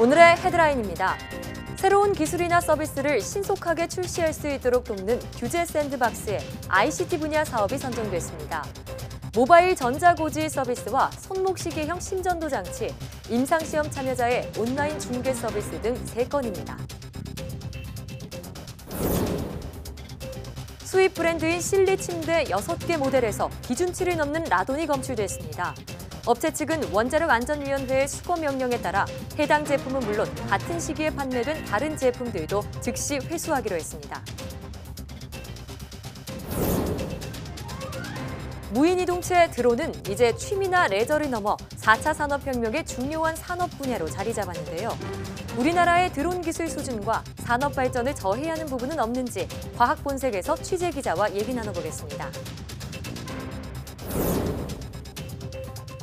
오늘의 헤드라인입니다. 새로운 기술이나 서비스를 신속하게 출시할 수 있도록 돕는 규제 샌드박스에 ICT 분야 사업이 선정됐습니다. 모바일 전자고지 서비스와 손목시계형 심전도 장치, 임상시험 참여자의 온라인 중개 서비스 등 3건입니다. 수입 브랜드인 실리 침대 6개 모델에서 기준치를 넘는 라돈이 검출됐습니다. 업체 측은 원자력 안전위원회의 수거 명령에 따라 해당 제품은 물론 같은 시기에 판매된 다른 제품들도 즉시 회수하기로 했습니다. 무인이동체 드론은 이제 취미나 레저를 넘어 4차 산업혁명의 중요한 산업 분야로 자리 잡았는데요. 우리나라의 드론 기술 수준과 산업 발전을 저해하는 부분은 없는지 과학본색에서 취재 기자와 얘기 나눠보겠습니다.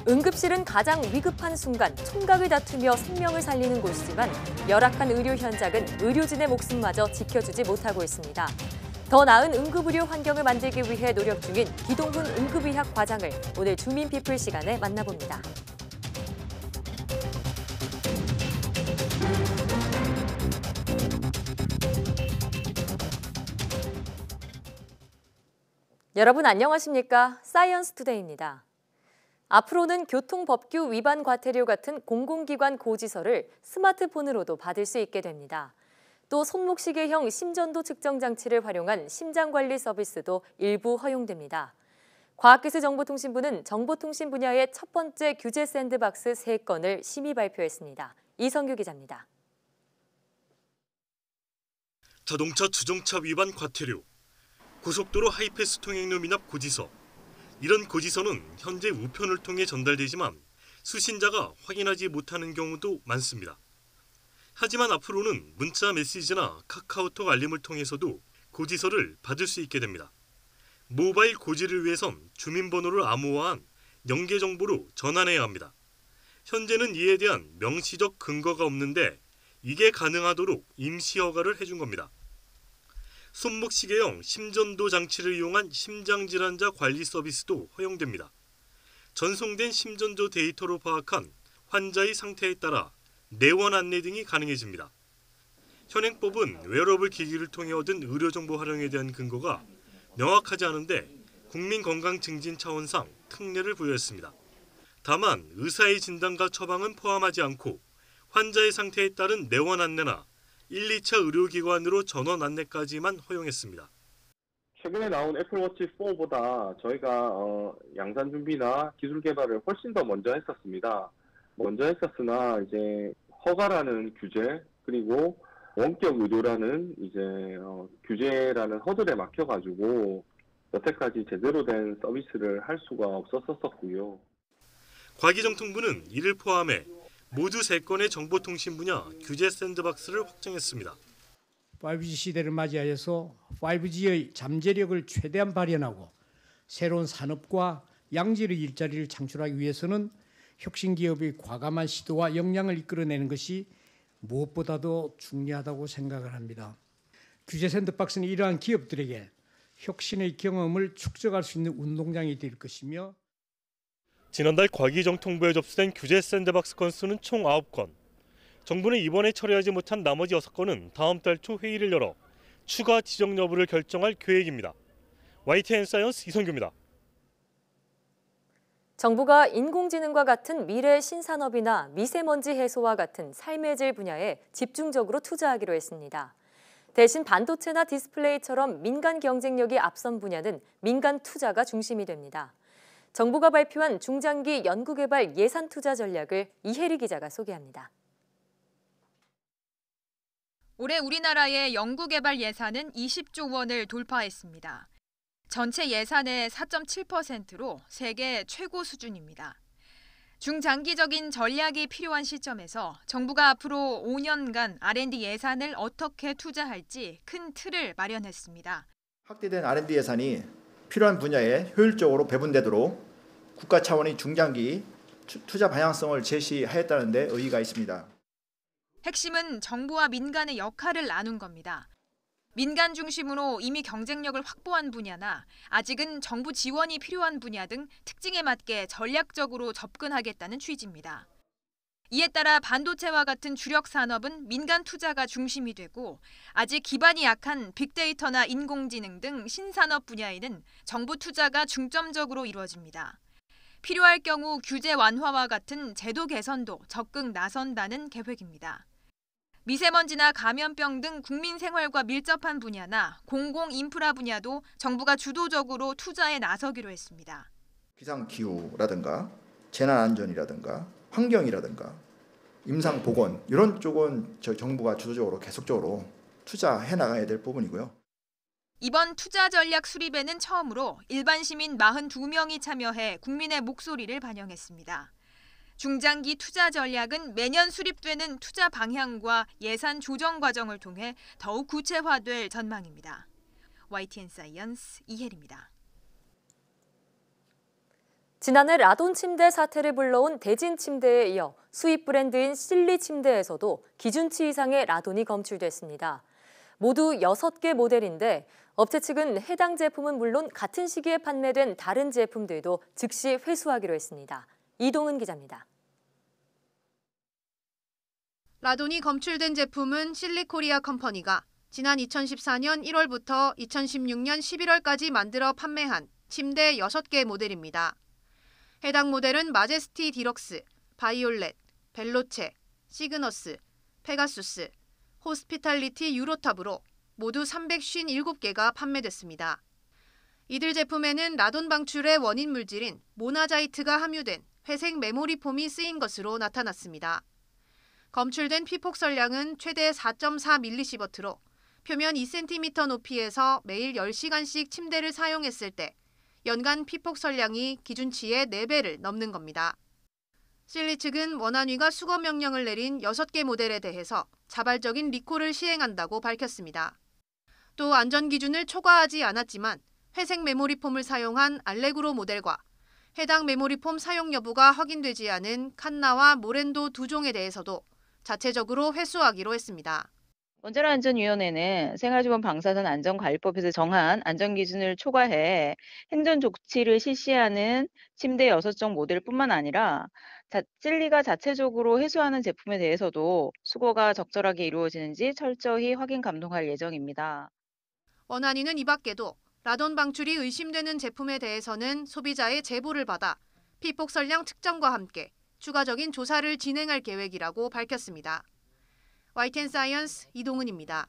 응급실은 가장 위급한 순간 총각을 다투며 생명을 살리는 곳이지만 열악한 의료 현장은 의료진의 목숨마저 지켜주지 못하고 있습니다. 더 나은 응급의료 환경을 만들기 위해 노력 중인 기동훈 응급의학 과장을 오늘 주민피플 시간에 만나봅니다. 여러분 안녕하십니까? 사이언스 투데이입니다. 앞으로는 교통법규 위반 과태료 같은 공공기관 고지서를 스마트폰으로도 받을 수 있게 됩니다. 또 손목시계형 심전도 측정 장치를 활용한 심장관리 서비스도 일부 허용됩니다. 과학기술정보통신부는 정보통신 분야의 첫 번째 규제 샌드박스 3건을 심의 발표했습니다. 이성규 기자입니다. 자동차 주정차 위반 과태료, 고속도로 하이패스 통행로 미납 고지서, 이런 고지서는 현재 우편을 통해 전달되지만 수신자가 확인하지 못하는 경우도 많습니다. 하지만 앞으로는 문자 메시지나 카카오톡 알림을 통해서도 고지서를 받을 수 있게 됩니다. 모바일 고지를 위해선 주민번호를 암호화한 연계정보로 전환해야 합니다. 현재는 이에 대한 명시적 근거가 없는데 이게 가능하도록 임시 허가를 해준 겁니다. 손목시계형 심전도 장치를 이용한 심장질환자 관리 서비스도 허용됩니다. 전송된 심전도 데이터로 파악한 환자의 상태에 따라 내원 안내 등이 가능해집니다. 현행법은 웨어러블 기기를 통해 얻은 의료정보 활용에 대한 근거가 명확하지 않은데 국민 건강 증진 차원상 특례를 부여했습니다. 다만 의사의 진단과 처방은 포함하지 않고 환자의 상태에 따른 내원 안내나 1, 2차 의료기관으로 전원 안내까지만 허용했습니다. 최근에 나온 애플워치 4보다 저희가 어, 양산 준비나 기술 개발을 훨씬 더 먼저 했었습니다. 먼저 했었으나 이제 허가라는 규제 그리고 원격 의료라는 이제 어, 규제라는 허들에 막혀가지고 여태까지 제대로 된 서비스를 할 수가 없었었고요. 과기정통부는 이를 포함해 모두 세건의 정보통신 분야 규제 샌드박스를 확정했습니다. 5G 시대를 맞이하여서 5G의 잠재력을 최대한 발현하고 새로운 산업과 양질의 일자리를 창출하기 위해서는 혁신 기업의 과감한 시도와 역량을 이끌어내는 것이 무엇보다도 중요하다고 생각을 합니다. 규제 샌드박스는 이러한 기업들에게 혁신의 경험을 축적할 수 있는 운동장이 될 것이며 지난달 과기정통부에 접수된 규제 샌드박스 건수는 총 9건. 정부는 이번에 처리하지 못한 나머지 6건은 다음 달 초 회의를 열어 추가 지정 여부를 결정할 계획입니다. YTN 사이언스 이성규입니다. 정부가 인공지능과 같은 미래 신산업이나 미세먼지 해소와 같은 삶의 질 분야에 집중적으로 투자하기로 했습니다. 대신 반도체나 디스플레이처럼 민간 경쟁력이 앞선 분야는 민간 투자가 중심이 됩니다. 정부가 발표한 중장기 연구개발 예산 투자 전략을 이혜리 기자가 소개합니다. 올해 우리나라의 연구개발 예산은 20조 원을 돌파했습니다. 전체 예산의 4.7%로 세계 최고 수준입니다. 중장기적인 전략이 필요한 시점에서 정부가 앞으로 5년간 R&D 예산을 어떻게 투자할지 큰 틀을 마련했습니다. 확대된 R&D 예산이 필요한 분야에 효율적으로 배분되도록 국가 차원의 중장기 투자 방향성을 제시하였다는 데 의의가 있습니다. 핵심은 정부와 민간의 역할을 나눈 겁니다. 민간 중심으로 이미 경쟁력을 확보한 분야나 아직은 정부 지원이 필요한 분야 등 특징에 맞게 전략적으로 접근하겠다는 취지입니다. 이에 따라 반도체와 같은 주력 산업은 민간 투자가 중심이 되고 아직 기반이 약한 빅데이터나 인공지능 등 신산업 분야에는 정부 투자가 중점적으로 이루어집니다. 필요할 경우 규제 완화와 같은 제도 개선도 적극 나선다는 계획입니다. 미세먼지나 감염병 등 국민 생활과 밀접한 분야나 공공 인프라 분야도 정부가 주도적으로 투자에 나서기로 했습니다. 기상 기후라든가 재난 안전이라든가 환경이라든가 임상 보건 이런 쪽은 저 정부가 주도적으로 계속적으로 투자해 나가야 될 부분이고요. 이번 투자 전략 수립에는 처음으로 일반 시민 42명이 참여해 국민의 목소리를 반영했습니다. 중장기 투자 전략은 매년 수립되는 투자 방향과 예산 조정 과정을 통해 더욱 구체화될 전망입니다. YTN 사이언스 이혜리입니다. 지난해 라돈 침대 사태를 불러온 대진 침대에 이어 수입 브랜드인 실리 침대에서도 기준치 이상의 라돈이 검출됐습니다. 모두 6개 모델인데 업체 측은 해당 제품은 물론 같은 시기에 판매된 다른 제품들도 즉시 회수하기로 했습니다. 이동은 기자입니다. 라돈이 검출된 제품은 실리코리아 컴퍼니가 지난 2014년 1월부터 2016년 11월까지 만들어 판매한 침대 6개 모델입니다. 해당 모델은 마제스티 디럭스, 바이올렛, 벨로체, 시그너스, 페가수스, 호스피탈리티 유로탑으로 모두 357개가 판매됐습니다. 이들 제품에는 라돈 방출의 원인 물질인 모나자이트가 함유된 회색 메모리 폼이 쓰인 것으로 나타났습니다. 검출된 피폭설량은 최대 4.4밀리시버트로 표면 2cm 높이에서 매일 10시간씩 침대를 사용했을 때 연간 피폭 선량이 기준치의 4배를 넘는 겁니다. 실리 측은 원안위가 수거 명령을 내린 6개 모델에 대해서 자발적인 리콜을 시행한다고 밝혔습니다. 또 안전 기준을 초과하지 않았지만 회색 메모리 폼을 사용한 알레그로 모델과 해당 메모리 폼 사용 여부가 확인되지 않은 칸나와 모렌도 두 종에 대해서도 자체적으로 회수하기로 했습니다. 원자로안전위원회는 생활주범 방사선 안전관리법에서 정한 안전기준을 초과해 행전조치를 실시하는 침대 6종 모델뿐만 아니라 자, 찔리가 자체적으로 해소하는 제품에 대해서도 수거가 적절하게 이루어지는지 철저히 확인 감독할 예정입니다. 원안위는 이 밖에도 라돈 방출이 의심되는 제품에 대해서는 소비자의 제보를 받아 피폭 설량 특정과 함께 추가적인 조사를 진행할 계획이라고 밝혔습니다. YTN 사이언스 이동은입니다.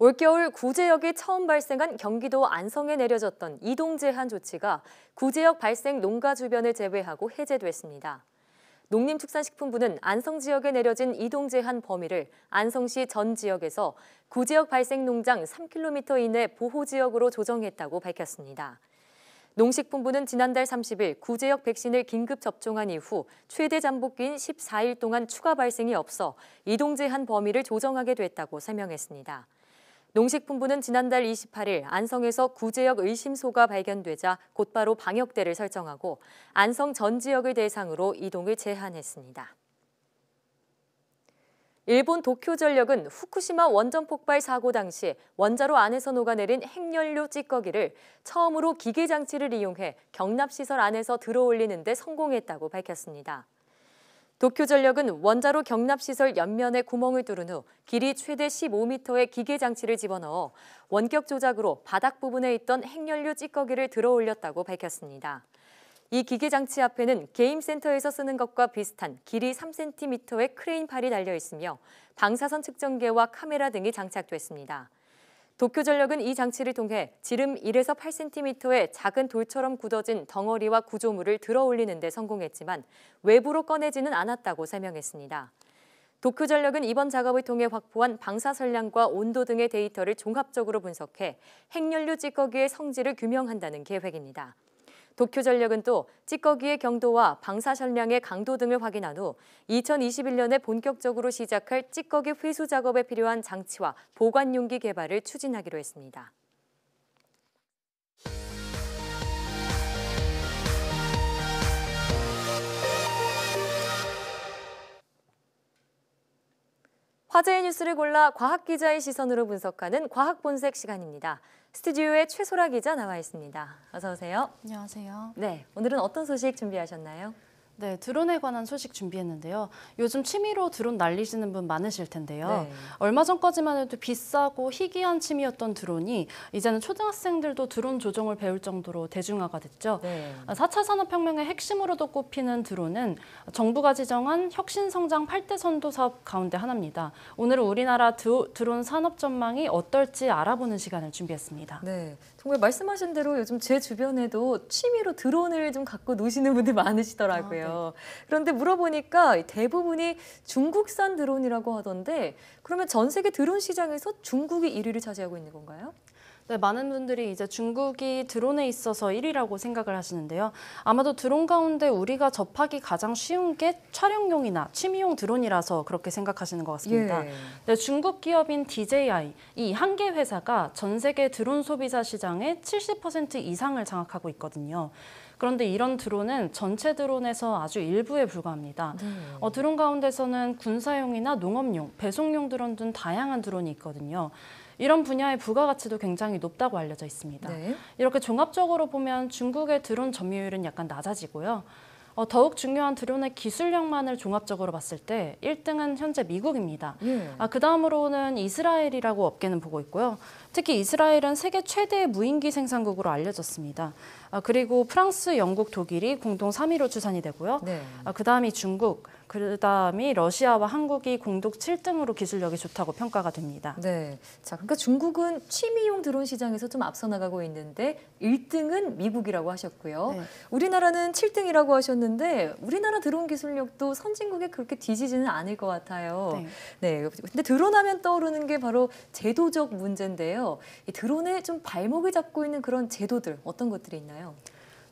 올겨울 구제역이 처음 발생한 경기도 안성에 내려졌던 이동 제한 조치가 구제역 발생 농가 주변을 제외하고 해제됐습니다. 농림축산식품부는 안성 지역에 내려진 이동 제한 범위를 안성시 전 지역에서 구제역 발생 농장 3km 이내 보호 지역으로 조정했다고 밝혔습니다. 농식품부는 지난달 30일 구제역 백신을 긴급 접종한 이후 최대 잠복기인 14일 동안 추가 발생이 없어 이동 제한 범위를 조정하게 됐다고 설명했습니다. 농식품부는 지난달 28일 안성에서 구제역 의심소가 발견되자 곧바로 방역대를 설정하고 안성 전 지역을 대상으로 이동을 제한했습니다. 일본 도쿄 전력은 후쿠시마 원전 폭발 사고 당시 원자로 안에서 녹아내린 핵연료 찌꺼기를 처음으로 기계 장치를 이용해 경납 시설 안에서 들어올리는 데 성공했다고 밝혔습니다. 도쿄 전력은 원자로 경납 시설 옆면에 구멍을 뚫은 후 길이 최대 15m의 기계 장치를 집어넣어 원격 조작으로 바닥 부분에 있던 핵연료 찌꺼기를 들어올렸다고 밝혔습니다. 이 기계 장치 앞에는 게임센터에서 쓰는 것과 비슷한 길이 3cm의 크레인팔이 달려 있으며 방사선 측정계와 카메라 등이 장착됐습니다. 도쿄전력은 이 장치를 통해 지름 1에서 8cm의 작은 돌처럼 굳어진 덩어리와 구조물을 들어 올리는 데 성공했지만 외부로 꺼내지는 않았다고 설명했습니다. 도쿄전력은 이번 작업을 통해 확보한 방사 선량과 온도 등의 데이터를 종합적으로 분석해 핵연료 찌꺼기의 성질을 규명한다는 계획입니다. 도쿄전력은 또 찌꺼기의 경도와 방사 선량의 강도 등을 확인한 후 2021년에 본격적으로 시작할 찌꺼기 회수 작업에 필요한 장치와 보관 용기 개발을 추진하기로 했습니다. 화제의 뉴스를 골라 과학 기자의 시선으로 분석하는 과학 본색 시간입니다. 스튜디오에 최소라 기자 나와 있습니다. 어서 오세요. 안녕하세요. 네, 오늘은 어떤 소식 준비하셨나요? 네, 드론에 관한 소식 준비했는데요. 요즘 취미로 드론 날리시는 분 많으실 텐데요. 네. 얼마 전까지만 해도 비싸고 희귀한 취미였던 드론이 이제는 초등학생들도 드론 조종을 배울 정도로 대중화가 됐죠. 네. 4차 아, 산업혁명의 핵심으로도 꼽히는 드론은 정부가 지정한 혁신성장 8대 선도 사업 가운데 하나입니다. 오늘은 우리나라 드론 산업 전망이 어떨지 알아보는 시간을 준비했습니다. 네, 정말 말씀하신 대로 요즘 제 주변에도 취미로 드론을 좀 갖고 노시는 분들 많으시더라고요. 아, 네. 그런데 물어보니까 대부분이 중국산 드론이라고 하던데 그러면 전 세계 드론 시장에서 중국이 1위를 차지하고 있는 건가요? 네, 많은 분들이 이제 중국이 드론에 있어서 1위라고 생각을 하시는데요. 아마도 드론 가운데 우리가 접하기 가장 쉬운 게 촬영용이나 취미용 드론이라서 그렇게 생각하시는 것 같습니다. 예. 네, 중국 기업인 DJI 이 한 개 회사가 전 세계 드론 소비자 시장의 70% 이상을 장악하고 있거든요. 그런데 이런 드론은 전체 드론에서 아주 일부에 불과합니다. 네. 어, 드론 가운데서는 군사용이나 농업용, 배송용 드론 등 다양한 드론이 있거든요. 이런 분야의 부가가치도 굉장히 높다고 알려져 있습니다. 네. 이렇게 종합적으로 보면 중국의 드론 점유율은 약간 낮아지고요. 어, 더욱 중요한 드론의 기술력만을 종합적으로 봤을 때 1등은 현재 미국입니다. 예. 아, 그 다음으로는 이스라엘이라고 업계는 보고 있고요. 특히 이스라엘은 세계 최대의 무인기 생산국으로 알려졌습니다. 아, 그리고 프랑스, 영국, 독일이 공동 3위로 추산이 되고요. 네. 아, 그 다음이 중국, 그 다음이 러시아와 한국이 공동 7등으로 기술력이 좋다고 평가가 됩니다. 네. 자, 그러니까 중국은 취미용 드론 시장에서 좀 앞서 나가고 있는데 1등은 미국이라고 하셨고요. 네. 우리나라는 7등이라고 하셨는데 우리나라 드론 기술력도 선진국에 그렇게 뒤지지는 않을 것 같아요. 네. 네. 근데 드론 하면 떠오르는 게 바로 제도적 문제인데요. 이 드론에 좀 발목을 잡고 있는 그런 제도들 어떤 것들이 있나요?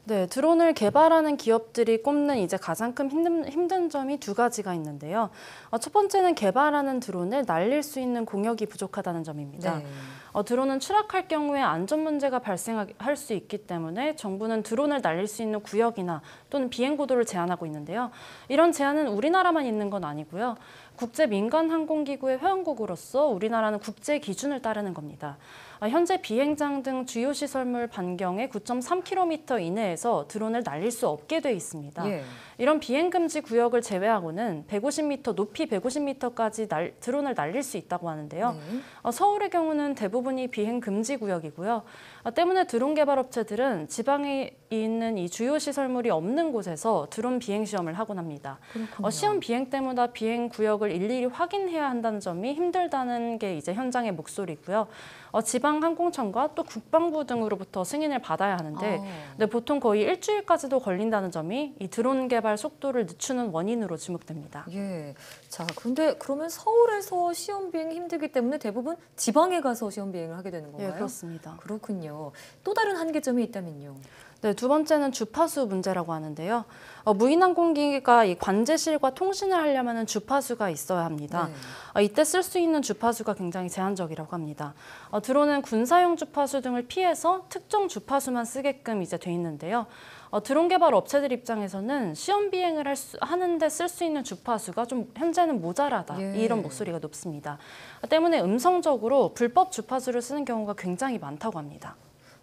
네, 드론을 개발하는 기업들이 꼽는 이제 가장 큰 힘든, 힘든 점이 두 가지가 있는데요. 어, 첫 번째는 개발하는 드론을 날릴 수 있는 공역이 부족하다는 점입니다. 네. 어, 드론은 추락할 경우에 안전 문제가 발생할 수 있기 때문에 정부는 드론을 날릴 수 있는 구역이나 또는 비행 고도를 제한하고 있는데요. 이런 제한은 우리나라만 있는 건 아니고요. 국제 민간 항공기구의 회원국으로서 우리나라는 국제 기준을 따르는 겁니다. 아, 현재 비행장 등 주요 시설물 반경의 9.3km 이내에서 드론을 날릴 수 없게 돼 있습니다. 예. 이런 비행금지 구역을 제외하고는 150m, 높이 150m까지 날, 드론을 날릴 수 있다고 하는데요. 네. 어, 서울의 경우는 대부분이 비행금지 구역이고요. 어, 때문에 드론 개발 업체들은 지방에 있는 이 주요 시설물이 없는 곳에서 드론 비행 시험을 하곤 합니다. 어, 시험 비행 때마다 비행 구역을 일일이 확인해야 한다는 점이 힘들다는 게 이제 현장의 목소리고요. 어, 지방 항공청과 또 국방부 등으로부터 승인을 받아야 하는데 아. 네, 보통 거의 일주일까지도 걸린다는 점이 이 드론 개발 개발 속도를 늦추는 원인으로 지목됩니다. 예. 자, 그데 그러면 서울에서 시험 비행 힘들기 때문에 대부분 지방에 가서 시험 비행을 하게 되는 건가요? 예, 그렇습니다. 그렇군요. 또 다른 한계점이 있다면요. 네, 두 번째는 주파수 문제라고 하는데요. 어, 무인항공기가 이 관제실과 통신을 하려면 주파수가 있어야 합니다. 네. 어, 이때 쓸 수 있는 주파수가 굉장히 제한적이라고 합니다. 어, 드론은 군사용 주파수 등을 피해서 특정 주파수만 쓰게끔 이제 돼 있는데요. 어, 드론 개발 업체들 입장에서는 시험 비행을 할 수, 하는데 쓸 수 있는 주파수가 좀 현재는 모자라다 예. 이런 목소리가 높습니다. 때문에 음성적으로 불법 주파수를 쓰는 경우가 굉장히 많다고 합니다.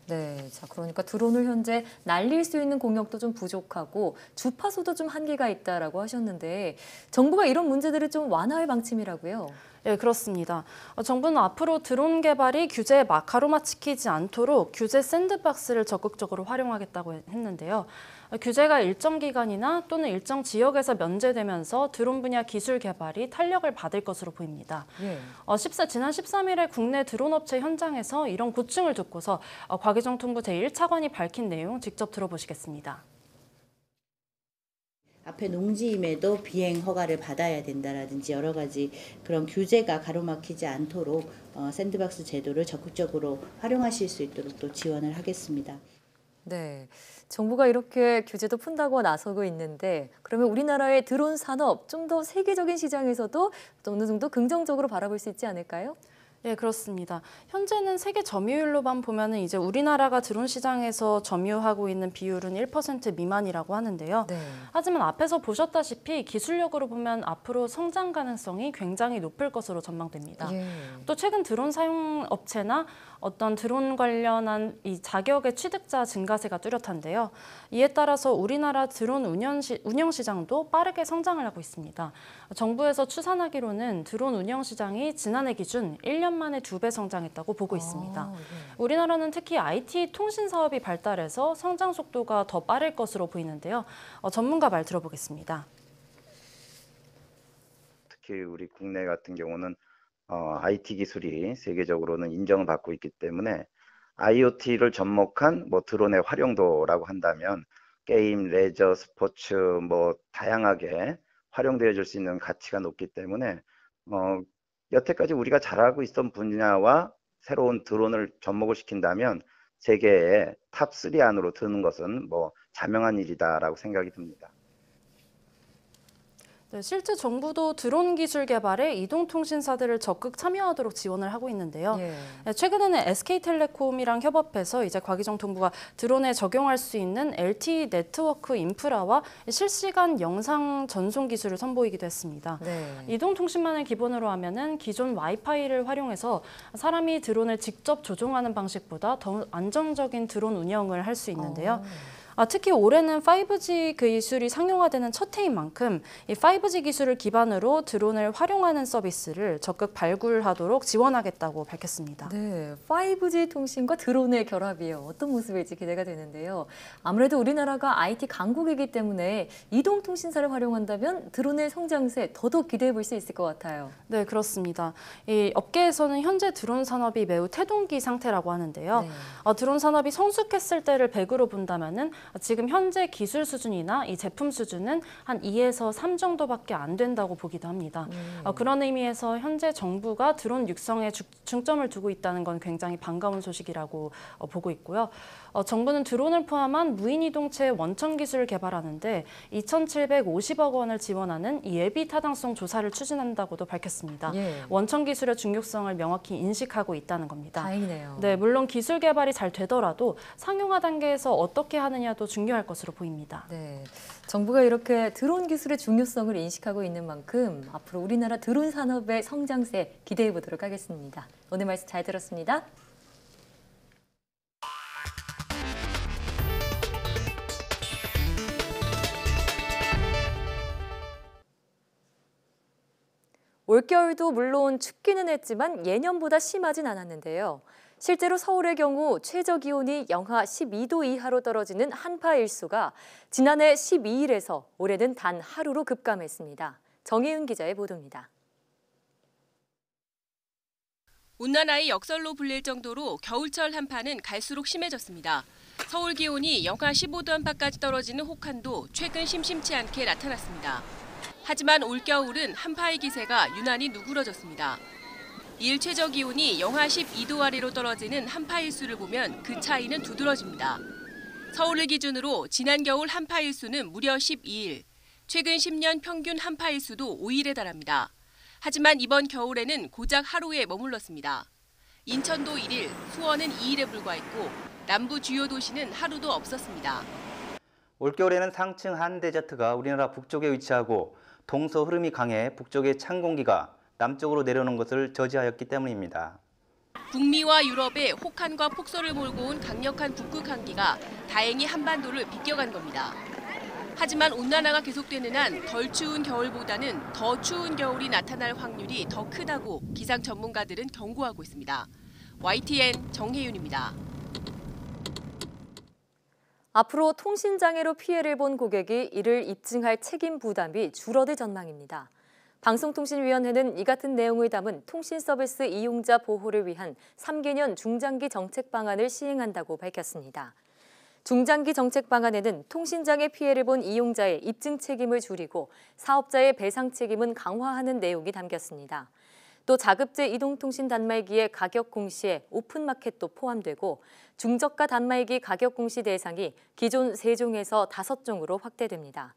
네, 자 그러니까 드론을 현재 날릴 수 있는 공역도 좀 부족하고 주파수도 좀 한계가 있다라고 하셨는데 정부가 이런 문제들을 좀 완화할 방침이라고요. 예, 그렇습니다. 어, 정부는 앞으로 드론 개발이 규제에 마카로마치키지 않도록 규제 샌드박스를 적극적으로 활용하겠다고 했는데요. 어, 규제가 일정 기간이나 또는 일정 지역에서 면제되면서 드론 분야 기술 개발이 탄력을 받을 것으로 보입니다. 예. 어, 14, 지난 13일에 국내 드론 업체 현장에서 이런 고충을 듣고서 어, 과기정통부 제1차관이 밝힌 내용 직접 들어보시겠습니다. 앞에 농지임에도 비행 허가를 받아야 된다라든지 여러 가지 그런 규제가 가로막히지 않도록 어, 샌드박스 제도를 적극적으로 활용하실 수 있도록 또 지원을 하겠습니다. 네. 정부가 이렇게 규제도 푼다고 나서고 있는데 그러면 우리나라의 드론 산업 좀 더 세계적인 시장에서도 어느 정도 긍정적으로 바라볼 수 있지 않을까요? 네, 그렇습니다. 현재는 세계 점유율로만 보면 은 이제 우리나라가 드론 시장에서 점유하고 있는 비율은 1% 미만이라고 하는데요. 네. 하지만 앞에서 보셨다시피 기술력으로 보면 앞으로 성장 가능성이 굉장히 높을 것으로 전망됩니다. 예. 또 최근 드론 사용 업체나 어떤 드론 관련한 이 자격의 취득자 증가세가 뚜렷한데요. 이에 따라서 우리나라 드론 운영시, 장도 빠르게 성장을 하고 있습니다. 정부에서 추산하기로는 드론 운영시장이 지난해 기준 1년 만에 두 배 성장했다고 보고 아, 있습니다. 예. 우리나라는 특히 IT 통신 사업이 발달해서 성장 속도가 더 빠를 것으로 보이는데요. 어, 전문가 말 들어보겠습니다. 특히 우리 국내 같은 경우는 IT 어, 기술이 세계적으로는 인정을 받고 있기 때문에 IoT를 접목한 뭐 드론의 활용도라고 한다면 게임, 레저, 스포츠 뭐 다양하게 활용되어질 수 있는 가치가 높기 때문에 어, 여태까지 우리가 잘하고 있던 분야와 새로운 드론을 접목을 시킨다면 세계의 탑3 안으로 드는 것은 뭐 자명한 일이다라고 생각이 듭니다. 네, 실제 정부도 드론 기술 개발에 이동통신사들을 적극 참여하도록 지원을 하고 있는데요. 예. 네, 최근에는 SK텔레콤이랑 협업해서 이제 과기정통부가 드론에 적용할 수 있는 LTE 네트워크 인프라와 실시간 영상 전송 기술을 선보이기도 했습니다. 네. 이동통신만을 기본으로 하면은 기존 와이파이를 활용해서 사람이 드론을 직접 조종하는 방식보다 더 안정적인 드론 운영을 할 수 있는데요. 오. 아. 아, 특히 올해는 5G 기술이 상용화되는 첫 해인 만큼 이 5G 기술을 기반으로 드론을 활용하는 서비스를 적극 발굴하도록 지원하겠다고 밝혔습니다. 네, 5G 통신과 드론의 결합이에요. 어떤 모습일지 기대가 되는데요. 아무래도 우리나라가 IT 강국이기 때문에 이동 통신사를 활용한다면 드론의 성장세 더더욱 기대해 볼 수 있을 것 같아요. 네, 그렇습니다. 이 업계에서는 현재 드론 산업이 매우 태동기 상태라고 하는데요. 네. 어, 드론 산업이 성숙했을 때를 100으로 본다면은 지금 현재 기술 수준이나 이 제품 수준은 한 2에서 3 정도밖에 안 된다고 보기도 합니다. 음. 어, 그런 의미에서 현재 정부가 드론 육성에 중점을 두고 있다는 건 굉장히 반가운 소식이라고 어, 보고 있고요. 어, 정부는 드론을 포함한 무인이동체 원천 기술을 개발하는데 2,750억 원을 지원하는 예비 타당성 조사를 추진한다고도 밝혔습니다. 예. 원천 기술의 중요성을 명확히 인식하고 있다는 겁니다. 다행이네요. 네, 물론 기술 개발이 잘 되더라도 상용화 단계에서 어떻게 하느냐도 중요할 것으로 보입니다. 네. 정부가 이렇게 드론 기술의 중요성을 인식하고 있는 만큼 앞으로 우리나라 드론 산업의 성장세 기대해 보도록 하겠습니다. 오늘 말씀 잘 들었습니다. 올겨울도 물론 춥기는 했지만 예년보다 심하진 않았는데요. 실제로 서울의 경우 최저 기온이 영하 12도 이하로 떨어지는 한파 일수가 지난해 12일에서 올해는 단 하루로 급감했습니다. 정혜윤 기자의 보도입니다. 온난화의 역설로 불릴 정도로 겨울철 한파는 갈수록 심해졌습니다. 서울 기온이 영하 15도 안팎까지 떨어지는 혹한도 최근 심심치 않게 나타났습니다. 하지만 올겨울은 한파의 기세가 유난히 누그러졌습니다. 일 최저 기온이 영하 12도 아래로 떨어지는 한파일수를 보면 그 차이는 두드러집니다. 서울을 기준으로 지난 겨울 한파일수는 무려 12일, 최근 10년 평균 한파일수도 5일에 달합니다. 하지만 이번 겨울에는 고작 하루에 머물렀습니다. 인천도 1일, 수원은 2일에 불과했고 남부 주요 도시는 하루도 없었습니다. 올겨울에는 상층 한 데저트가 우리나라 북쪽에 위치하고 동서 흐름이 강해 북쪽의 찬 공기가 남쪽으로 내려오는 것을 저지하였기 때문입니다. 북미와 유럽의 혹한과 폭설을 몰고 온 강력한 북극 한기가 다행히 한반도를 비껴간 겁니다. 하지만 온난화가 계속되는 한 덜 추운 겨울보다는 더 추운 겨울이 나타날 확률이 더 크다고 기상 전문가들은 경고하고 있습니다. YTN 정혜윤입니다. 앞으로 통신장애로 피해를 본 고객이 이를 입증할 책임 부담이 줄어들 전망입니다. 방송통신위원회는 이 같은 내용을 담은 통신서비스 이용자 보호를 위한 3개년 중장기 정책 방안을 시행한다고 밝혔습니다. 중장기 정책 방안에는 통신장애 피해를 본 이용자의 입증 책임을 줄이고 사업자의 배상 책임은 강화하는 내용이 담겼습니다. 또 자급제 이동통신 단말기의 가격 공시에 오픈마켓도 포함되고 중저가 단말기 가격 공시 대상이 기존 3종에서 5종으로 확대됩니다.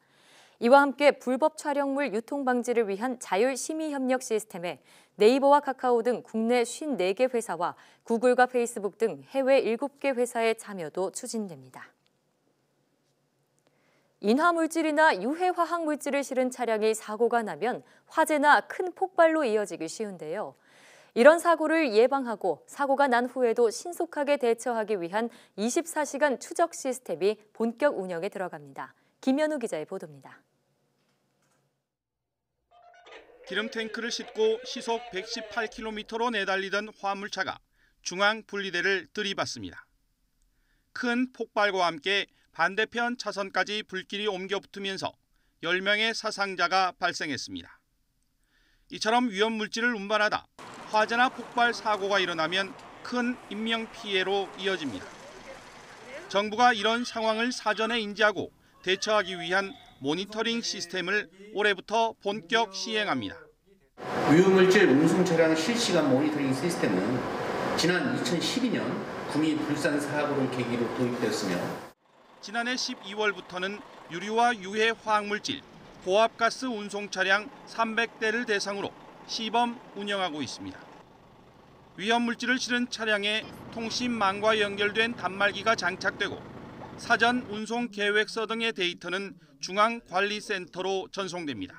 이와 함께 불법 촬영물 유통 방지를 위한 자율 심의 협력 시스템에 네이버와 카카오 등 국내 54개 회사와 구글과 페이스북 등 해외 7개 회사의 참여도 추진됩니다. 인화물질이나 유해화학물질을 실은 차량이 사고가 나면 화재나 큰 폭발로 이어지기 쉬운데요. 이런 사고를 예방하고 사고가 난 후에도 신속하게 대처하기 위한 24시간 추적 시스템이 본격 운영에 들어갑니다. 김현우 기자의 보도입니다. 기름 탱크를 싣고 시속 118km로 내달리던 화물차가 중앙 분리대를 들이받습니다. 큰 폭발과 함께 반대편 차선까지 불길이 옮겨 붙으면서 10명의 사상자가 발생했습니다. 이처럼 위험 물질을 운반하다 화재나 폭발 사고가 일어나면 큰 인명 피해로 이어집니다. 정부가 이런 상황을 사전에 인지하고 대처하기 위한 모니터링 시스템을 올해부터 본격 시행합니다. 유물질 운송 차량 실시간 모니터링 시스템은 지난 2012년 구미 불산 사고를 계기로 도입되었으며 지난해 12월부터는 유류와 유해 화학물질, 고압가스 운송 차량 300대를 대상으로 시범 운영하고 있습니다. 위험 물질을 실은 차량에 통신망과 연결된 단말기가 장착되고 사전 운송 계획서 등의 데이터는 중앙관리센터로 전송됩니다.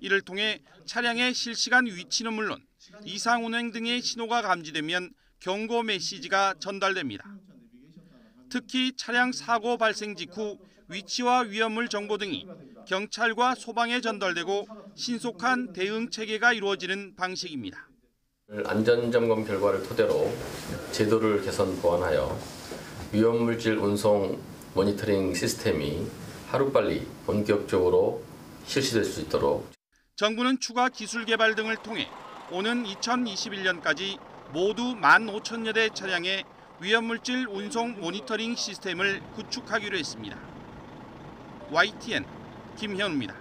이를 통해 차량의 실시간 위치는 물론 이상 운행 등의 신호가 감지되면 경고 메시지가 전달됩니다. 특히 차량 사고 발생 직후 위치와 위험물 정보 등이 경찰과 소방에 전달되고 신속한 대응 체계가 이루어지는 방식입니다. 안전점검 결과를 토대로 제도를 개선 보완하여 위험물질 운송 모니터링 시스템이 하루빨리 본격적으로 실시될 수 있도록 정부는 추가 기술 개발 등을 통해 오는 2021년까지 모두 1만 5천여 대 차량의 위험물질 운송 모니터링 시스템을 구축하기로 했습니다. YTN 김현우입니다.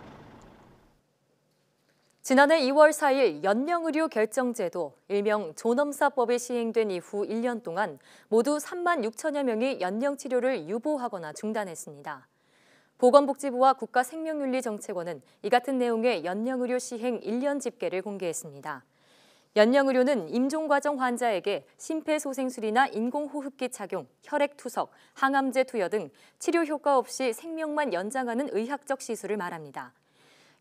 지난해 2월 4일 연명의료 결정제도, 일명 존엄사법이 시행된 이후 1년 동안 모두 3만 6천여 명이 연명치료를 유보하거나 중단했습니다. 보건복지부와 국가생명윤리정책원은 이 같은 내용의 연명의료 시행 1년 집계를 공개했습니다. 연령의료는 임종과정 환자에게 심폐소생술이나 인공호흡기 착용, 혈액투석, 항암제 투여 등 치료 효과 없이 생명만 연장하는 의학적 시술을 말합니다.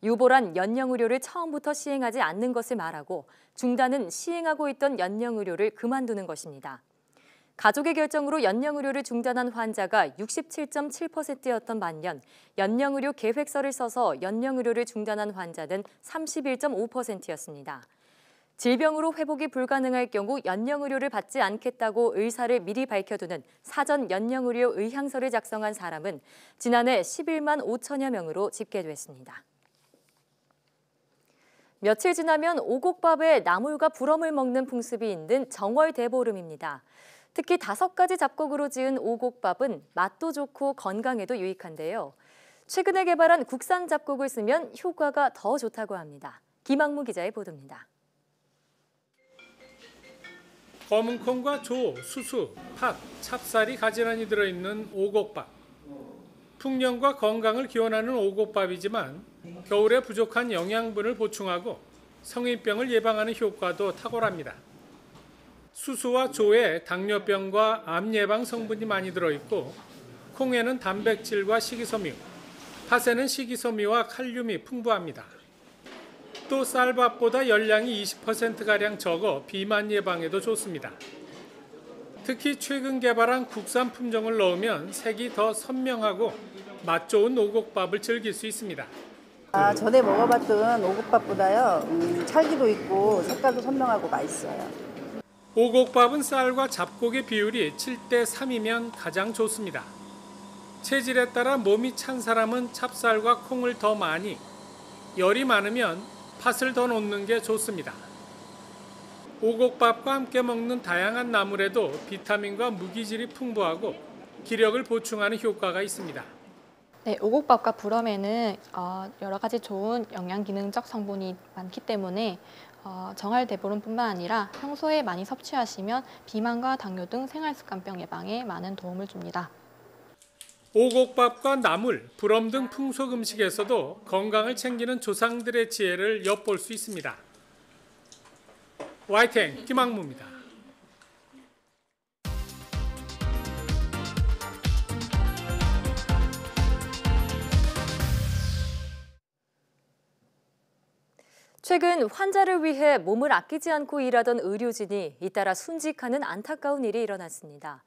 유보란 연령의료를 처음부터 시행하지 않는 것을 말하고 중단은 시행하고 있던 연령의료를 그만두는 것입니다. 가족의 결정으로 연령의료를 중단한 환자가 67.7%였던 반년, 연령의료 계획서를 써서 연령의료를 중단한 환자는 31.5%였습니다. 질병으로 회복이 불가능할 경우 연령 의료를 받지 않겠다고 의사를 미리 밝혀두는 사전 연령 의료 의향서를 작성한 사람은 지난해 11만 5천여 명으로 집계됐습니다. 며칠 지나면 오곡밥에 나물과 부럼을 먹는 풍습이 있는 정월대보름입니다. 특히 다섯 가지 잡곡으로 지은 오곡밥은 맛도 좋고 건강에도 유익한데요. 최근에 개발한 국산 잡곡을 쓰면 효과가 더 좋다고 합니다. 김학무 기자의 보도입니다. 검은콩과 조, 수수, 팥, 찹쌀이 가지런히 들어있는 오곡밥. 풍년과 건강을 기원하는 오곡밥이지만 겨울에 부족한 영양분을 보충하고 성인병을 예방하는 효과도 탁월합니다. 수수와 조에 당뇨병과 암 예방 성분이 많이 들어있고 콩에는 단백질과 식이섬유, 팥에는 식이섬유와 칼륨이 풍부합니다. 또 쌀밥보다 열량이 20%가량 적어 비만 예방에도 좋습니다. 특히 최근 개발한 국산 품종을 넣으면 색이 더 선명하고 맛 좋은 오곡밥을 즐길 수 있습니다. 아, 전에 먹어봤던 오곡밥보다요 음, 찰기도 있고 색깔도 선명하고 맛있어요. 오곡밥은 쌀과 잡곡의 비율이 7대 3이면 가장 좋습니다. 체질에 따라 몸이 찬 사람은 찹쌀과 콩을 더 많이, 열이 많으면 팥을 더 놓는 게 좋습니다. 오곡밥과 함께 먹는 다양한 나물에도 비타민과 무기질이 풍부하고 기력을 보충하는 효과가 있습니다. 네, 오곡밥과 불어에는 어, 여러 가지 좋은 영양기능적 성분이 많기 때문에 어, 정할 대보름뿐만 아니라 평소에 많이 섭취하시면 비만과 당뇨 등 생활습관병 예방에 많은 도움을 줍니다. 오곡밥과 나물, 부럼 등 풍속 음식에서도 건강을 챙기는 조상들의 지혜를 엿볼 수 있습니다. 와이탱 김학무입니다. 최근 환자를 위해 몸을 아끼지 않고 일하던 의료진이 잇따라 순직하는 안타까운 일이 일어났습니다.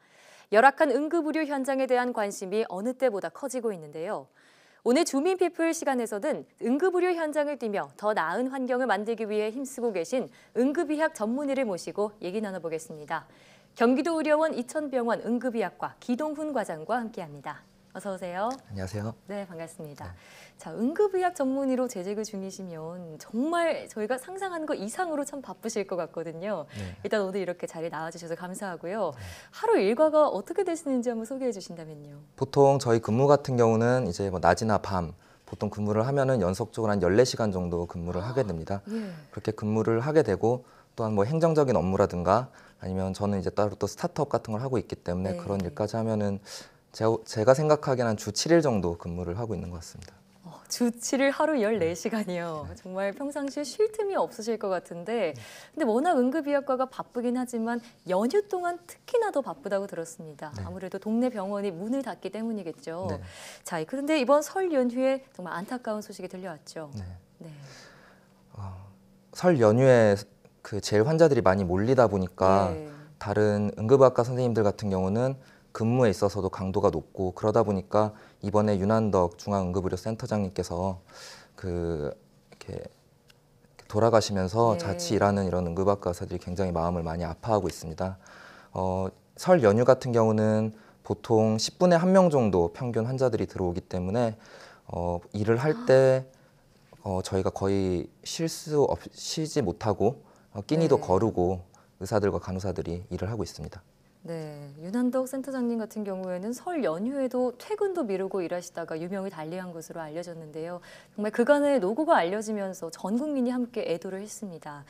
열악한 응급의료 현장에 대한 관심이 어느 때보다 커지고 있는데요. 오늘 주민피플 시간에서는 응급의료 현장을 뛰며 더 나은 환경을 만들기 위해 힘쓰고 계신 응급의학 전문의를 모시고 얘기 나눠보겠습니다. 경기도 의료원 이천병원 응급의학과 기동훈 과장과 함께합니다. 어서 오세요. 안녕하세요. 네, 반갑습니다. 네. 자, 응급의학 전문의로 재직을 중이시면 정말 저희가 상상하것 이상으로 참 바쁘실 것 같거든요. 네. 일단 오늘 이렇게 자리에 나와주셔서 감사하고요. 네. 하루 일과가 어떻게 되시는지 한번 소개해 주신다면요. 보통 저희 근무 같은 경우는 이제 뭐 낮이나 밤 보통 근무를 하면은 연속적으로 한 열네 시간 정도 근무를 아, 하게 됩니다. 예. 그렇게 근무를 하게 되고 또한 뭐 행정적인 업무라든가 아니면 저는 이제 따로 또 스타트업 같은 걸 하고 있기 때문에 네. 그런 일까지 하면은 제, 가 생각하기엔 한주 7일 정도 근무를 하고 있는 것 같습니다. 어, 주 7일 하루 14시간이요. 네. 정말 평상시에 쉴 틈이 없으실 것 같은데 근데 워낙 응급의학과가 바쁘긴 하지만 연휴 동안 특히나 더 바쁘다고 들었습니다. 네. 아무래도 동네 병원이 문을 닫기 때문이겠죠. 네. 자, 그런데 이번 설 연휴에 정말 안타까운 소식이 들려왔죠. 네. 네. 어, 설 연휴에 그 제일 환자들이 많이 몰리다 보니까 네. 다른 응급의학과 선생님들 같은 경우는 근무에 있어서도 강도가 높고 그러다 보니까 이번에 윤한덕 중앙응급의료센터장님께서 그 이렇게 돌아가시면서 네. 자취 일하는 이런 응급의학과사들이 의 굉장히 마음을 많이 아파하고 있습니다. 어, 설 연휴 같은 경우는 보통 10분에 한명 정도 평균 환자들이 들어오기 때문에 어, 일을 할때 아. 어, 저희가 거의 쉴 수 없이 쉬지 못하고 어, 끼니도 네. 거르고 의사들과 간호사들이 일을 하고 있습니다. 네, 윤한덕 센터장님 같은 경우에는 설 연휴에도 퇴근도 미루고 일하시다가 유명히 달리한 것으로 알려졌는데요. 정말 그간의 노고가 알려지면서 전 국민이 함께 애도를 했습니다.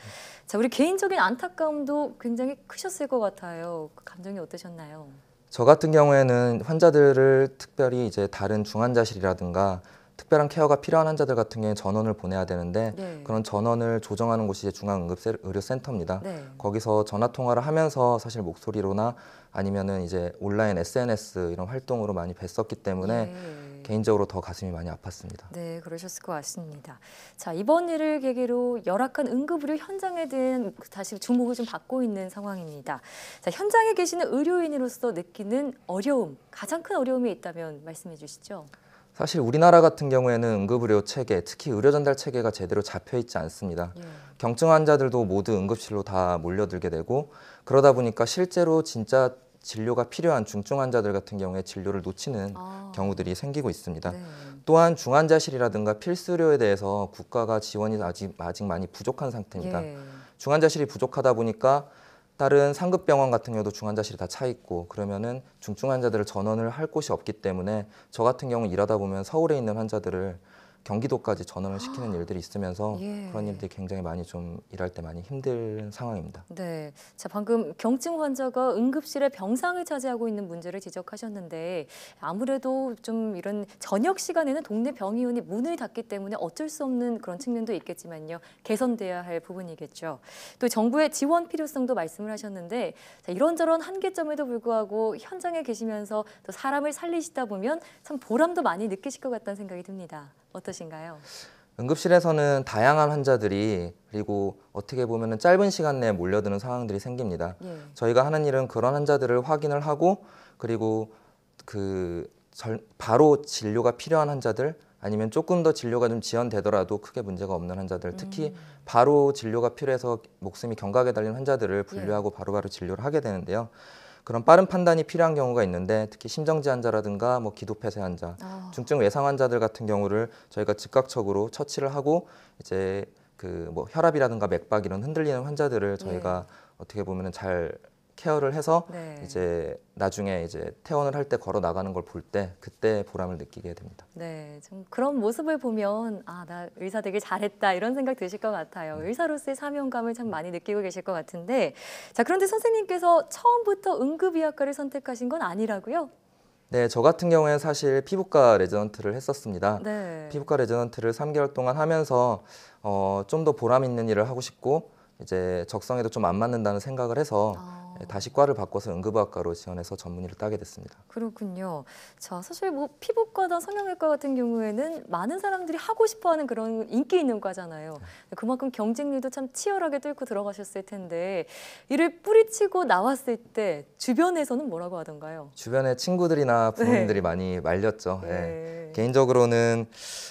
자, 우리 개인적인 안타까움도 굉장히 크셨을 것 같아요. 그 감정이 어떠셨나요? 저 같은 경우에는 환자들을 특별히 이제 다른 중환자실이라든가 특별한 케어가 필요한 환자들 같은 경우에 전원을 보내야 되는데 네. 그런 전원을 조정하는 곳이 중앙응급의료센터입니다. 네. 거기서 전화 통화를 하면서 사실 목소리로나 아니면은 이제 온라인 SNS 이런 활동으로 많이 뵀었기 때문에 네. 개인적으로 더 가슴이 많이 아팠습니다. 네, 그러셨을 것 같습니다. 자, 이번 일을 계기로 열악한 응급의료 현장에 대한 다시 주목을 좀 받고 있는 상황입니다. 자, 현장에 계시는 의료인으로서 느끼는 어려움, 가장 큰 어려움이 있다면 말씀해 주시죠. 사실 우리나라 같은 경우에는 응급의료 체계, 특히 의료전달 체계가 제대로 잡혀 있지 않습니다. 예. 경증 환자들도 모두 응급실로 다 몰려들게 되고 그러다 보니까 실제로 진짜 진료가 필요한 중증 환자들 같은 경우에 진료를 놓치는 아. 경우들이 생기고 있습니다. 네. 또한 중환자실이라든가 필수료에 대해서 국가가 지원이 아직 아직 많이 부족한 상태입니다. 예. 중환자실이 부족하다 보니까 다른 상급 병원 같은 경우도 중환자실이 다 차 있고 그러면은 중증 환자들을 전원을 할 곳이 없기 때문에 저 같은 경우 일하다 보면 서울에 있는 환자들을 경기도까지 전원을 시키는 아, 일들이 있으면서 예. 그런 일들이 굉장히 많이 좀 일할 때 많이 힘든 상황입니다. 네. 자, 방금 경증 환자가 응급실에 병상을 차지하고 있는 문제를 지적하셨는데 아무래도 좀 이런 저녁 시간에는 동네 병의원이 문을 닫기 때문에 어쩔 수 없는 그런 측면도 있겠지만요. 개선돼야 할 부분이겠죠. 또 정부의 지원 필요성도 말씀을 하셨는데 자, 이런저런 한계점에도 불구하고 현장에 계시면서 또 사람을 살리시다 보면 참 보람도 많이 느끼실 것 같다는 생각이 듭니다. 어떠신가요? 응급실에서는 다양한 환자들이 그리고 어떻게 보면 짧은 시간 내에 몰려드는 상황들이 생깁니다. 예. 저희가 하는 일은 그런 환자들을 확인을 하고 그리고 그 바로 진료가 필요한 환자들 아니면 조금 더 진료가 좀 지연되더라도 크게 문제가 없는 환자들 특히 음. 바로 진료가 필요해서 목숨이 경각에 달린 환자들을 분류하고 예. 바로바로 바로 진료를 하게 되는데요. 그런 빠른 판단이 필요한 경우가 있는데 특히 심정지 환자라든가 뭐 기도 폐쇄 환자, 아. 중증 외상 환자들 같은 경우를 저희가 즉각적으로 처치를 하고 이제 그 뭐 혈압이라든가 맥박 이런 흔들리는 환자들을 저희가 네. 어떻게 보면은 잘 케어를 해서 네. 이제 나중에 이제 퇴원을 할 때 걸어 나가는 걸 볼 때 그때 보람을 느끼게 됩니다. 네, 좀 그런 모습을 보면 아 나 의사 되길 잘했다 이런 생각 드실 것 같아요. 음. 의사로서의 사명감을 참 많이 느끼고 계실 것 같은데 자 그런데 선생님께서 처음부터 응급의학과를 선택하신 건 아니라고요? 네, 저 같은 경우에 사실 피부과 레전던트를 했었습니다. 네. 피부과 레전던트를 3개월 동안 하면서 어, 좀 더 보람 있는 일을 하고 싶고 이제 적성에도 좀 안 맞는다는 생각을 해서. 아. 네, 다시 과를 바꿔서 응급학과로 지원해서 전문의를 따게 됐습니다. 그렇군요. 자, 사실 뭐 피부과나 성형외과 같은 경우에는 많은 사람들이 하고 싶어하는 그런 인기 있는 과잖아요. 네. 그만큼 경쟁률도 참 치열하게 뚫고 들어가셨을 텐데 이를 뿌리치고 나왔을 때 주변에서는 뭐라고 하던가요? 주변에 친구들이나 네. 부모님들이 네. 많이 말렸죠. 네. 네. 개인적으로는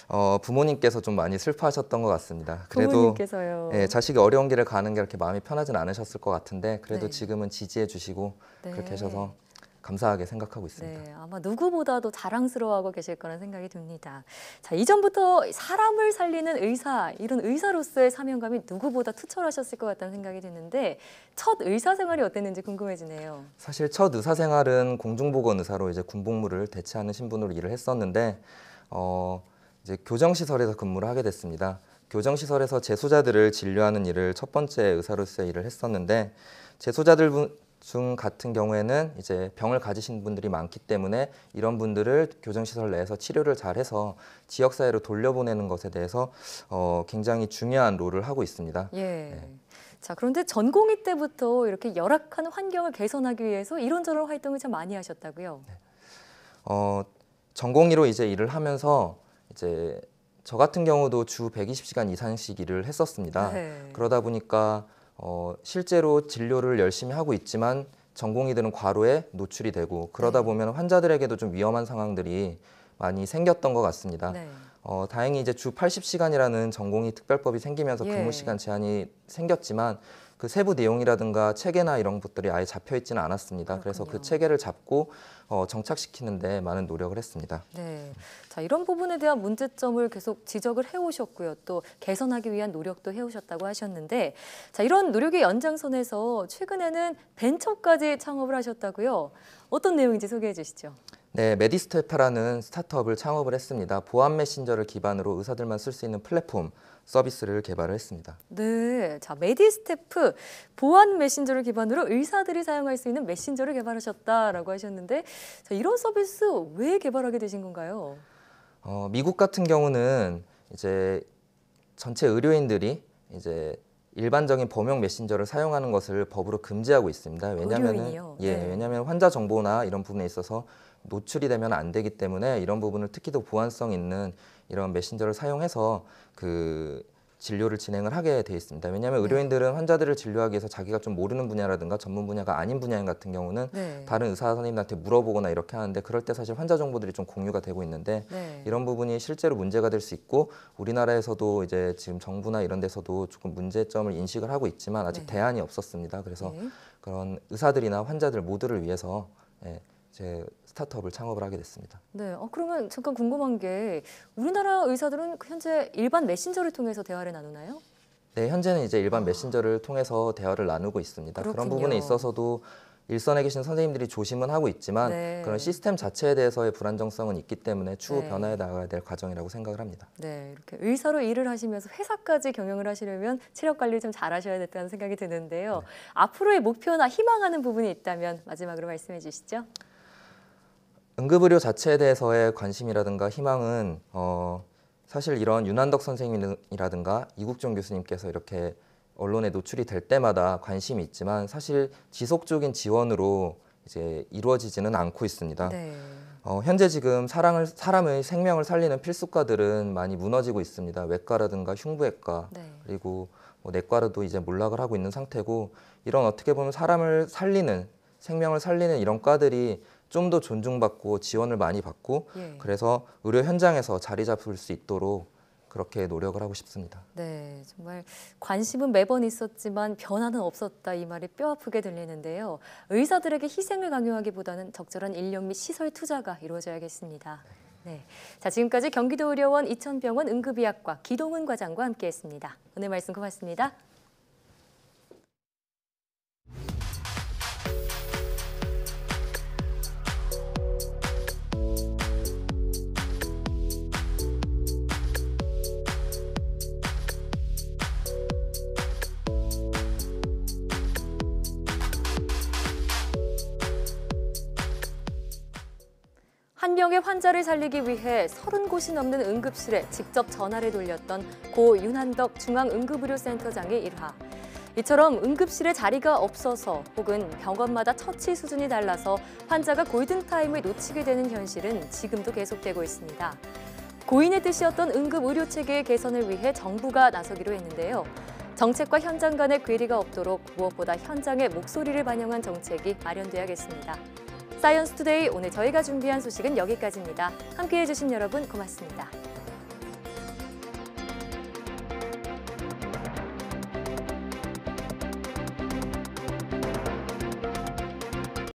어, 부모님께서 좀 많이 슬퍼하셨던 것 같습니다. 그래도 부모님께서요. 예, 자식이 어려운 길을 가는 게 그렇게 마음이 편하진 않으셨을 것 같은데 그래도 지금은 지지해 주시고 네. 그렇게 하셔서 감사하게 생각하고 있습니다. 네, 아마 누구보다도 자랑스러워하고 계실 거란 생각이 듭니다. 자, 이전부터 사람을 살리는 의사, 이런 의사로서의 사명감이 누구보다 투철하셨을 것 같다는 생각이 드는데 첫 의사 생활이 어땠는지 궁금해지네요. 사실 첫 의사 생활은 공중보건 의사로 이제 군복무를 대체하는 신분으로 일을 했었는데 어, 이제 교정시설에서 근무를 하게 됐습니다. 교정시설에서 재수자들을 진료하는 일을 첫 번째 의사로서 일을 했었는데 재소자들 중 같은 경우에는 이제 병을 가지신 분들이 많기 때문에 이런 분들을 교정시설 내에서 치료를 잘해서 지역사회로 돌려보내는 것에 대해서 어, 굉장히 중요한 롤을 하고 있습니다. 예. 네. 자 그런데 전공의 때부터 이렇게 열악한 환경을 개선하기 위해서 이런저런 활동을 참 많이 하셨다고요. 네. 어, 전공의로 이제 일을 하면서 이제 저 같은 경우도 주 120시간 이상씩 일을 했었습니다. 네. 그러다 보니까 어, 실제로 진료를 열심히 하고 있지만 전공이 되는 과로에 노출이 되고 그러다 네. 보면 환자들에게도 좀 위험한 상황들이 많이 생겼던 것 같습니다. 네. 어, 다행히 이제 주 80시간이라는 전공이 특별법이 생기면서 근무 예. 시간 제한이 생겼지만 그 세부 내용이라든가 체계나 이런 것들이 아예 잡혀 있지는 않았습니다. 그렇군요. 그래서 그 체계를 잡고 어, 정착시키는데 많은 노력을 했습니다. 네. 자, 이런 부분에 대한 문제점을 계속 지적을 해오셨고요. 또 개선하기 위한 노력도 해오셨다고 하셨는데, 자, 이런 노력의 연장선에서 최근에는 벤처까지 창업을 하셨다고요. 어떤 내용인지 소개해 주시죠. 네, 메디스테파라는 스타트업을 창업을 했습니다. 보안 메신저를 기반으로 의사들만 쓸 수 있는 플랫폼 서비스를 개발을 했습니다. 네, 자 메디스테프 보안 메신저를 기반으로 의사들이 사용할 수 있는 메신저를 개발하셨다라고 하셨는데 자, 이런 서비스 왜 개발하게 되신 건가요? 어, 미국 같은 경우는 이제 전체 의료인들이 이제 일반적인 범용 메신저를 사용하는 것을 법으로 금지하고 있습니다. 왜냐하면 예, 네. 왜냐하면 환자 정보나 이런 부분에 있어서 노출이 되면 안 되기 때문에 이런 부분을 특히 더 보안성 있는 이런 메신저를 사용해서 그 진료를 진행을 하게 돼 있습니다. 왜냐하면 네. 의료인들은 환자들을 진료하기 위해서 자기가 좀 모르는 분야라든가 전문 분야가 아닌 분야인 같은 경우는 네. 다른 의사 선생님한테 물어보거나 이렇게 하는데 그럴 때 사실 환자 정보들이 좀 공유가 되고 있는데 네. 이런 부분이 실제로 문제가 될 수 있고 우리나라에서도 이제 지금 정부나 이런 데서도 조금 문제점을 인식을 하고 있지만 아직 네. 대안이 없었습니다. 그래서 네. 그런 의사들이나 환자들 모두를 위해서 예, 제 스타트업을 창업을 하게 됐습니다. 네, 어, 그러면 잠깐 궁금한 게 우리나라 의사들은 현재 일반 메신저를 통해서 대화를 나누나요? 네, 현재는 이제 일반 메신저를 통해서 대화를 나누고 있습니다. 그렇군요. 그런 부분에 있어서도 일선에 계신 선생님들이 조심은 하고 있지만 네. 그런 시스템 자체에 대해서의 불안정성은 있기 때문에 추후 네. 변화해 나가야 될 과정이라고 생각을 합니다. 네, 이렇게 의사로 일을 하시면서 회사까지 경영을 하시려면 체력 관리를 좀 잘하셔야 겠다는 생각이 드는데요. 네. 앞으로의 목표나 희망하는 부분이 있다면 마지막으로 말씀해 주시죠. 응급의료 자체에 대해서의 관심이라든가 희망은 어, 사실 이런 윤한덕 선생님이라든가 이국종 교수님께서 이렇게 언론에 노출이 될 때마다 관심이 있지만 사실 지속적인 지원으로 이제 이루어지지는 않고 있습니다. 네. 어, 현재 지금 사랑을, 사람의 생명을 살리는 필수과들은 많이 무너지고 있습니다. 외과라든가 흉부외과 네. 그리고 뭐 내과로도 이제 몰락을 하고 있는 상태고 이런 어떻게 보면 사람을 살리는 생명을 살리는 이런 과들이 좀더 존중받고 지원을 많이 받고 예. 그래서 의료 현장에서 자리 잡을 수 있도록 그렇게 노력을 하고 싶습니다. 네, 정말 관심은 매번 있었지만 변화는 없었다 이 말이 뼈아프게 들리는데요. 의사들에게 희생을 강요하기보다는 적절한 인력 및 시설 투자가 이루어져야겠습니다. 네, 자 지금까지 경기도의료원 이천병원 응급의학과 기동은 과장과 함께했습니다. 오늘 말씀 고맙습니다. 환자를 살리기 위해 30곳이 넘는 응급실에 직접 전화를 돌렸던 고 윤한덕 중앙응급의료센터장의 일화. 이처럼 응급실에 자리가 없어서 혹은 병원마다 처치 수준이 달라서 환자가 골든타임을 놓치게 되는 현실은 지금도 계속되고 있습니다. 고인의 뜻이었던 응급의료체계의 개선을 위해 정부가 나서기로 했는데요. 정책과 현장 간의 괴리가 없도록 무엇보다 현장의 목소리를 반영한 정책이 마련돼야겠습니다. 사이언스투데이 오늘 저희가 준비한 소식은 여기까지입니다. 함께해 주신 여러분 고맙습니다.